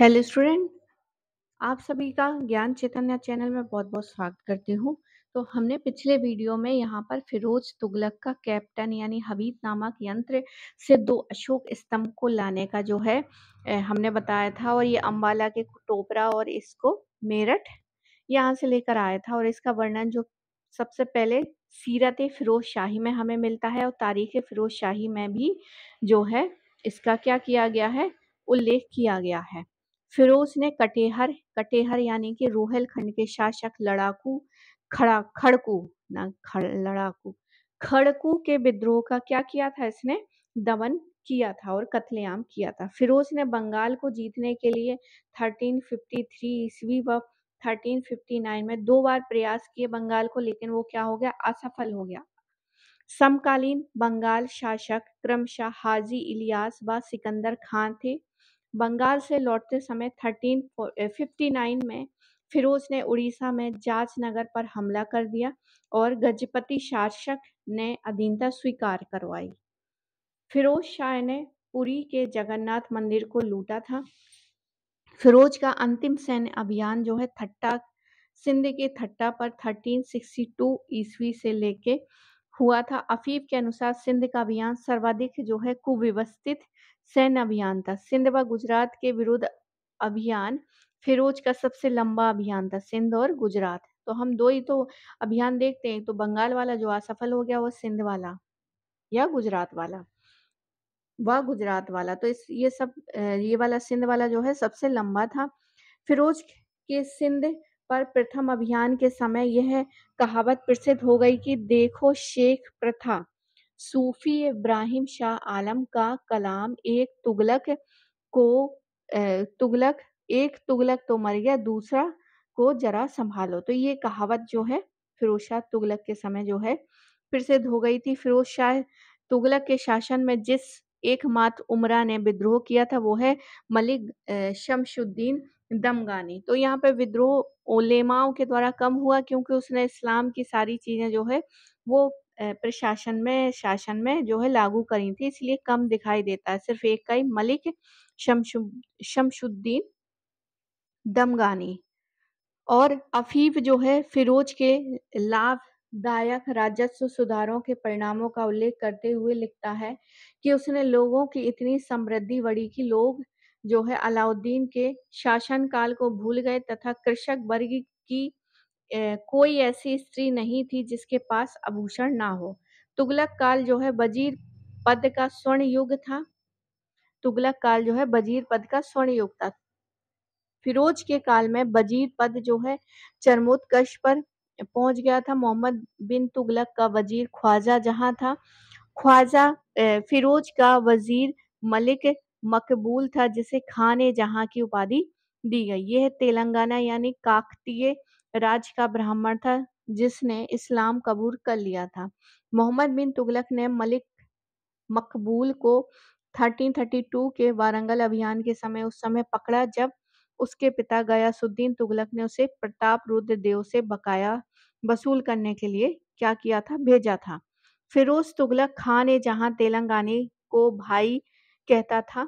hello student आप सभी का ज्ञान चैतन्य चैनल में बहुत बहुत स्वागत करती हूँ तो हमने पिछले वीडियो में यहाँ पर फिरोज तुगलक का कैप्टन यानी हबीब नामक यंत्र से दो अशोक स्तंभ को लाने का जो है हमने बताया था और ये अम्बाला के टोपरा और इसको मेरठ यहाँ से लेकर आया था और इसका वर्णन जो सबसे पहले सीरत फिरोज शाही में हमें मिलता है और तारीख फिरोज शाही में भी जो है इसका क्या किया गया है उल्लेख किया गया है फिरोज ने कटेहर कटेहर यानी कि खंड के शासक लड़ाकू खड़ा खड़कू ना खड़ लड़ाकू खड़कू के विद्रोह का क्या किया था इसने दमन किया था और कत्लेआम किया था फिरोज ने बंगाल को जीतने के लिए 1353 ईस्वी व 1359 में दो बार प्रयास किए बंगाल को लेकिन वो क्या हो गया असफल हो गया समकालीन बंगाल शासक क्रमशाह हाजी इलियास व सिकंदर खान थे बंगाल से लौटते समय थर्टीन फिफ्टी नाइन में फिरोज ने उड़ीसा में नगर पर हमला कर दिया और गजपति शासक ने अधीनता स्वीकार करवाई फिरोज शाह ने पुरी के जगन्नाथ मंदिर को लूटा था फिरोज का अंतिम सैन्य अभियान जो है थट्टा सिंध के थट्टा पर 1362 ईस्वी से लेके हुआ था अफीफ के अनुसार सिंध का अभियान सर्वाधिक जो है कुव्यवस्थित सैन्य अभियान था सिंध व गुजरात के विरुद्ध अभियान फिरोज का सबसे लंबा अभियान था सिंध और गुजरात तो हम दो ही तो अभियान देखते हैं तो बंगाल वाला जो असफल हो गया वो सिंध वाला या गुजरात वाला व गुजरात वाला तो इस ये सब ये वाला सिंध वाला जो है सबसे लंबा था फिरोज के सिंध पर प्रथम अभियान के समय यह कहावत प्रसिद्ध हो गई कि देखो शेख प्रथा सूफी इब्राहिम शाह आलम का कलाम एक तुगलक को तुगलक एक तुगलक तो मर गया दूसरा को जरा संभालो तो ये कहावत जो है फिरोज शाह तुगलक के समय जो है प्रसिद्ध हो गई थी फिरोज शाह तुगलक के शासन में जिस एकमात्र उमरा ने विद्रोह किया था वो है मलिक शमशुद्दीन दमगानी तो यहाँ पे विद्रोह ओलेमाओं के द्वारा कम हुआ क्योंकि उसने इस्लाम की सारी चीज़ें जो है वो प्रशासन में शासन में जो है लागू करी थी इसलिए कम दिखाई देता है सिर्फ एक का ही मलिक शमशुद्दीन दमगानी और अफीफ जो है फिरोज के लाभ दायक राजस्व सुधारों के परिणामों का उल्लेख करते हुए लिखता है कि उसने लोगों की इतनी समृद्धि बढ़ी कि लोग जो है अलाउद्दीन के शासनकाल को भूल गए तथा कृषक वर्ग की ए, कोई ऐसी स्त्री नहीं थी जिसके पास आभूषण ना हो तुगलक काल जो है वजीर पद का स्वर्ण युग था तुगलक काल जो है वजीर पद का स्वर्ण युग था फिरोज के काल में वजीर पद जो है चरमोत्कर्ष पर पहुंच गया था मोहम्मद बिन तुगलक का वजीर ख्वाजा जहां था ख्वाजा फिरोज का वजीर मलिक मकबूल था जिसे खाने जहां की उपाधि दी गई यह तेलंगाना यानी काकतीय राज्य का ब्राह्मण था जिसने इस्लाम कबूल कर लिया था मोहम्मद बिन तुगलक ने मलिक मकबूल को 1332 के वारंगल अभियान के समय उस समय पकड़ा जब उसके पिता गयासुद्दीन तुगलक ने उसे प्रताप रुद्र देव से बकाया वसूल करने के लिए क्या किया था भेजा था फिरोज तुगलक खान ए जहां तेलंगानी को भाई कहता था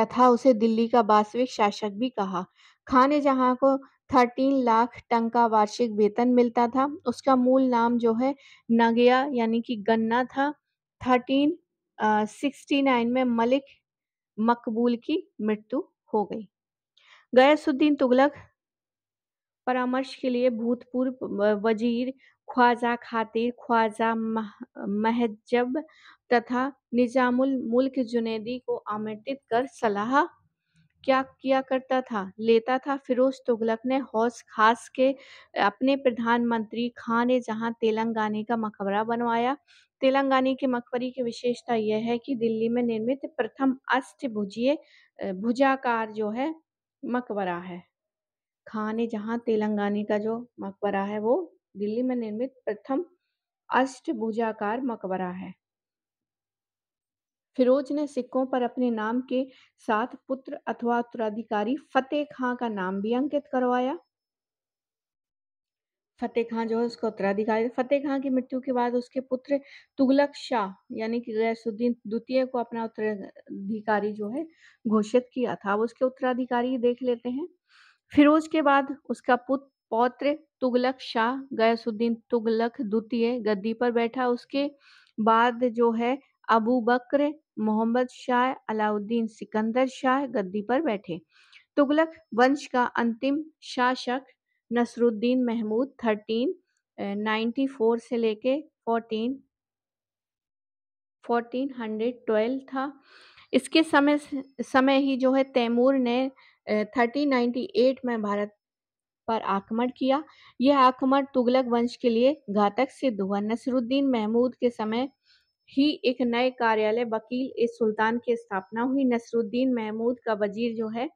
तथा उसे दिल्ली का वास्तविक शासक भी कहा खान जहां को थर्टीन लाख टन का वार्षिक वेतन मिलता था उसका मूल नाम जो है नगया यानी कि गन्ना था थर्टीन सिक्सटी नाइन में मलिक मकबूल की मृत्यु हो गई गयासुद्दीन तुगलक परामर्श के लिए भूतपूर्व वजीर ख्वाजा खातिर ख्वाजा महजब तथा निजामुल मुल्क जुनेदी को आमंत्रित कर सलाह क्या किया करता था लेता था फिरोज तुगलक ने हौस खास के अपने प्रधानमंत्री खान ने जहां तेलंगानी का मकबरा बनवाया तेलंगानी के मकबरे की विशेषता यह है कि दिल्ली में निर्मित प्रथम अष्टभुजीय भुजाकार जो है मकबरा है खान ने जहां तेलंगानी का जो मकबरा है वो दिल्ली में निर्मित प्रथम अष्टभुजाकार मकबरा है फिरोज ने सिक्कों पर अपने नाम के साथ पुत्र अथवा उत्तराधिकारी फतेह खां का नाम भी अंकित करवाया फतेह खां जो है उसका उत्तराधिकारी फतेह खां की मृत्यु के बाद उसके पुत्र तुगलक शाह यानी कि गैसुद्दीन द्वितीय को अपना उत्तराधिकारी जो है घोषित किया था अब उसके उत्तराधिकारी देख लेते हैं फिरोज के बाद उसका पुत्र पौत्र तुगलक शाह गयासुद्दीन तुगलक द्वितीय गद्दी पर बैठा उसके बाद जो है अबू बकर मोहम्मद शाह अलाउद्दीन सिकंदर शाह गद्दी पर बैठे तुगलक वंश का अंतिम शासक Nasiruddin Mahmud thirteen ninety four से लेके फोर्टीन फोर्टीन हंड्रेड ट्वेल्व था इसके समय समय ही जो है तैमूर ने थर्टीन नाइन्टी एट में भारत पर आक्रमण किया यह आक्रमण तुगलक वंश के लिए घातक सिद्ध हुआ नसरुद्दीन महमूद के समय ही एक नए कार्यालय वकील इस सुल्तान की स्थापना हुई नसरुद्दीन महमूद का वजीर जो है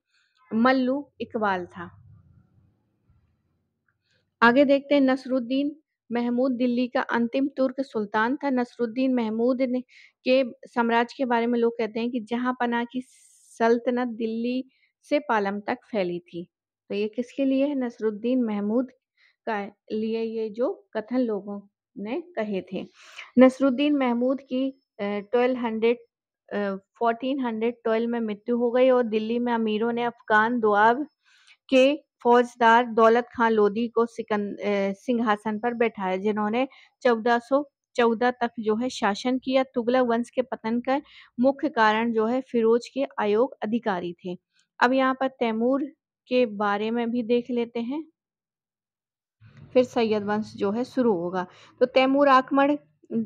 मल्लू इकबाल था आगे देखते हैं नसरुद्दीन महमूद दिल्ली का अंतिम तुर्क सुल्तान था नसरुद्दीन महमूद ने के साम्राज्य के बारे में लोग कहते हैं कि जहां पना की सल्तनत दिल्ली से पालम तक फैली थी तो ये किसके लिए है नसरुद्दीन महमूद का लिए ये जो कथन लोगों ने कहे थे नसरुद्दीन महमूद की twelve hundred fourteen hundred twelve में मृत्यु हो गई और दिल्ली में अमीरों ने अफगान दुआब के फौजदार दौलत खान लोधी को सिंहासन पर बैठाया जिन्होंने चौदह सौ चौदह तक जो है शासन किया तुगलक वंश के पतन का मुख्य कारण जो है फिरोज के आयोग अधिकारी थे अब यहाँ पर तैमूर के बारे में भी देख लेते हैं फिर सैयद वंश जो है शुरू होगा तो तैमूर आक्रमण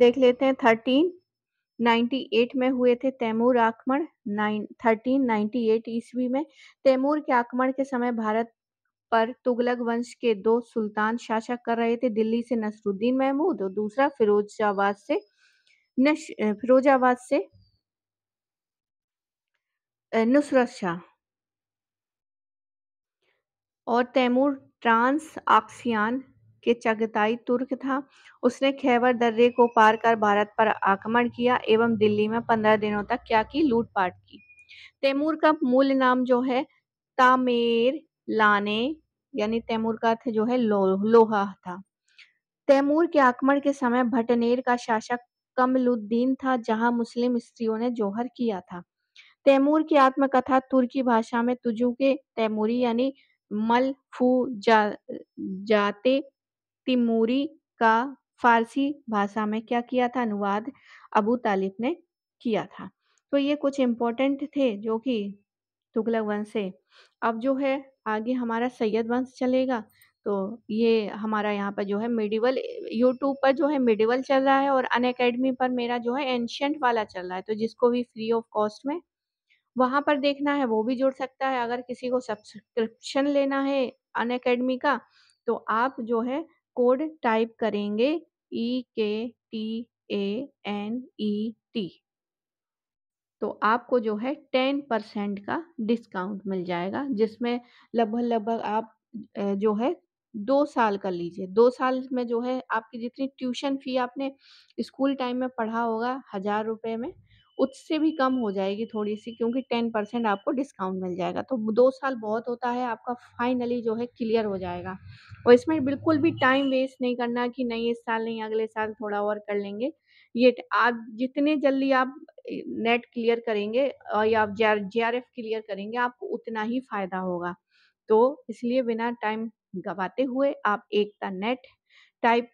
देख लेते हैं थर्टीन एट में हुए थे तैमूर आक्रमण थर्टीन नाइन्टी एट ईस्वी में तैमूर के आक्रमण के समय भारत पर तुगलक वंश के दो सुल्तान शासक कर रहे थे दिल्ली से नसरुद्दीन महमूद और दूसरा फिरोजाबाद से फिरोजाबाद से नुसरत शाह और तैमूर ट्रांस आक्सियान के चगताई तुर्क था उसने खैबर दर्रे को पार कर भारत पर आक्रमण किया एवं दिल्ली में पंद्रह दिनों तक क्या की लूटपाट की तैमूर का मूल नाम जो है तामेर लाने यानी तैमूर का अर्थ जो है लो, लोहा था तैमूर के आक्रमण के समय भटनेर का शासक कमलुद्दीन था जहां मुस्लिम स्त्रियों ने जोहर किया था तैमूर की आत्मकथा तुर्की भाषा में तुजू के तैमूरी यानी मल फू जाते तिमूरी का फ़ारसी भाषा में क्या किया था अनुवाद अबू तालिब ने किया था तो ये कुछ इम्पोर्टेंट थे जो कि तुगलक वंश से अब जो है आगे हमारा सैयद वंश चलेगा तो ये हमारा यहाँ पर जो है मिडिवल यूट्यूब पर जो है मिडिवल चल रहा है और अन पर मेरा जो है एंशंट वाला चल रहा है तो जिसको भी फ्री ऑफ कॉस्ट में वहाँ पर देखना है वो भी जुड़ सकता है अगर किसी को सब्सक्रिप्शन लेना है अकेडमी का तो आप जो है कोड टाइप करेंगे E K T A N E T तो आपको जो है टेन परसेंट का डिस्काउंट मिल जाएगा जिसमें लगभग लगभग आप जो है दो साल कर लीजिए दो साल में जो है आपकी जितनी ट्यूशन फी आपने स्कूल टाइम में पढ़ा होगा हजार रुपए में उससे भी कम हो जाएगी थोड़ी सी क्योंकि टेन परसेंट आपको डिस्काउंट मिल जाएगा तो दो साल बहुत होता है आपका फाइनली जो है क्लियर हो जाएगा और इसमें बिल्कुल भी टाइम वेस्ट नहीं करना कि नहीं इस साल नहीं अगले साल थोड़ा और कर लेंगे ये आप जितने जल्दी आप नेट क्लियर करेंगे और या आप जे आर एफ क्लियर करेंगे आपको उतना ही फायदा होगा तो इसलिए बिना टाइम गवाते हुए आप एकता नेट टाइप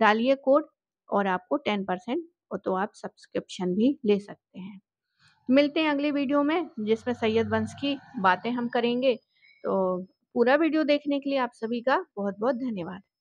डालिए कोड और आपको टेन परसेंट हो तो आप सब्सक्रिप्शन भी ले सकते हैं मिलते हैं अगले वीडियो में जिसमें सैयद वंश की बातें हम करेंगे तो पूरा वीडियो देखने के लिए आप सभी का बहुत बहुत धन्यवाद